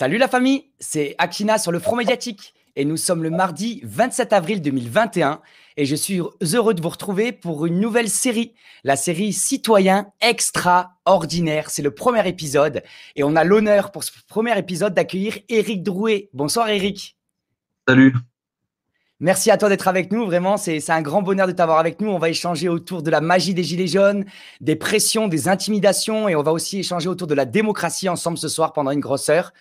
Salut la famille, c'est Akina sur le Front Médiatique et nous sommes le mardi 27 avril 2021 et je suis heureux de vous retrouver pour une nouvelle série, la série Citoyens extraordinaires. C'est le premier épisode et on a l'honneur pour ce premier épisode d'accueillir Eric Drouet. Bonsoir Eric. Salut. Merci à toi d'être avec nous. Vraiment, c'est un grand bonheur de t'avoir avec nous. On va échanger autour de la magie des Gilets jaunes, des pressions, des intimidations et on va aussi échanger autour de la démocratie ensemble ce soir pendant une grosse heure.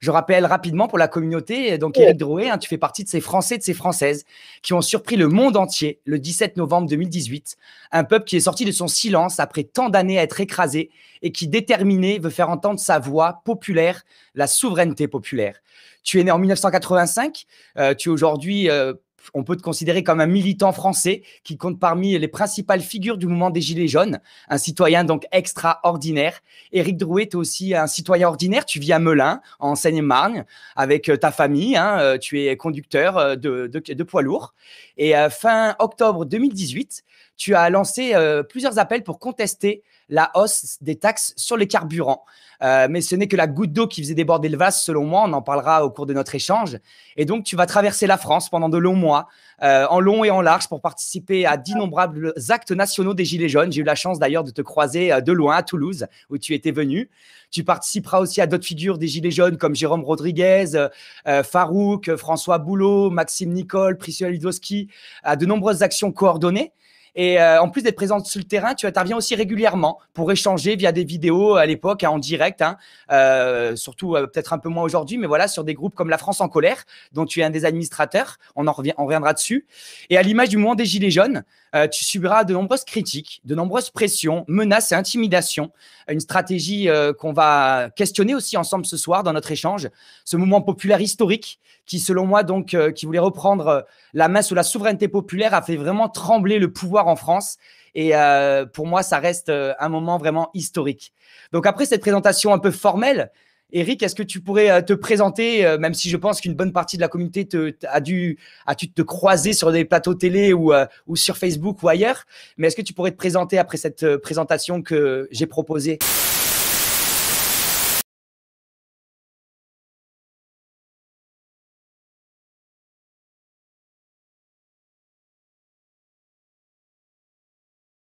Je rappelle rapidement pour la communauté, donc Eric Drouet, hein, tu fais partie de ces Français, de ces Françaises qui ont surpris le monde entier le 17 novembre 2018. Un peuple qui est sorti de son silence après tant d'années à être écrasé et qui, déterminé, veut faire entendre sa voix populaire, la souveraineté populaire. Tu es né en 1985, euh, tu es aujourd'hui euh, on peut te considérer comme un militant français qui compte parmi les principales figures du mouvement des Gilets jaunes, un citoyen donc extraordinaire. Éric Drouet, est aussi un citoyen ordinaire, tu vis à Melun, en Seine-et-Marne, avec euh, ta famille, hein, euh, tu es conducteur euh, de, poids lourd. Et fin octobre 2018, tu as lancé euh, plusieurs appels pour contester la hausse des taxes sur les carburants. Euh, mais ce n'est que la goutte d'eau qui faisait déborder le vase, selon moi. On en parlera au cours de notre échange. Et donc, tu vas traverser la France pendant de longs mois, euh, en long et en large, pour participer à d'innombrables actes nationaux des Gilets jaunes. J'ai eu la chance d'ailleurs de te croiser de loin à Toulouse, où tu étais venu. Tu participeras aussi à d'autres figures des Gilets jaunes, comme Jérôme Rodriguez, Farouk, François Boulot, Maxime Nicole, Priscilla Lidowski à de nombreuses actions coordonnées. Et euh, en plus d'être présente sur le terrain, tu interviens aussi régulièrement pour échanger via des vidéos à l'époque, hein, en direct, hein. euh, surtout euh, peut-être un peu moins aujourd'hui, mais voilà, sur des groupes comme La France en colère, dont tu es un des administrateurs. On en revient, on reviendra dessus. Et à l'image du mouvement des Gilets jaunes, tu subiras de nombreuses critiques, de nombreuses pressions, menaces et intimidations. Une stratégie qu'on va questionner aussi ensemble ce soir dans notre échange. Ce mouvement populaire historique qui, selon moi, donc, qui voulait reprendre la main sur la souveraineté populaire, a fait vraiment trembler le pouvoir en France. Et euh, pour moi, ça reste euh, un moment vraiment historique. Donc après cette présentation un peu formelle, Eric, est-ce que tu pourrais euh, te présenter, euh, même si je pense qu'une bonne partie de la communauté a dû a tu te croiser sur des plateaux télé ou, ou sur Facebook ou ailleurs, mais est-ce que tu pourrais te présenter après cette présentation que j'ai proposée